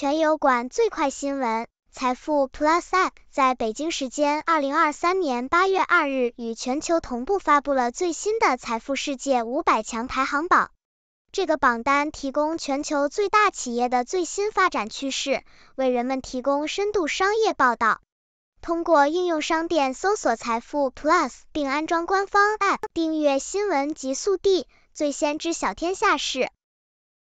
全油管最快新闻，财富 Plus App 在北京时间二零二三年八月二日与全球同步发布了最新的财富世界五百强排行榜。这个榜单提供全球最大企业的最新发展趋势，为人们提供深度商业报道。通过应用商店搜索财富 Plus 并安装官方 App，订阅新闻极速递，最先知晓天下事。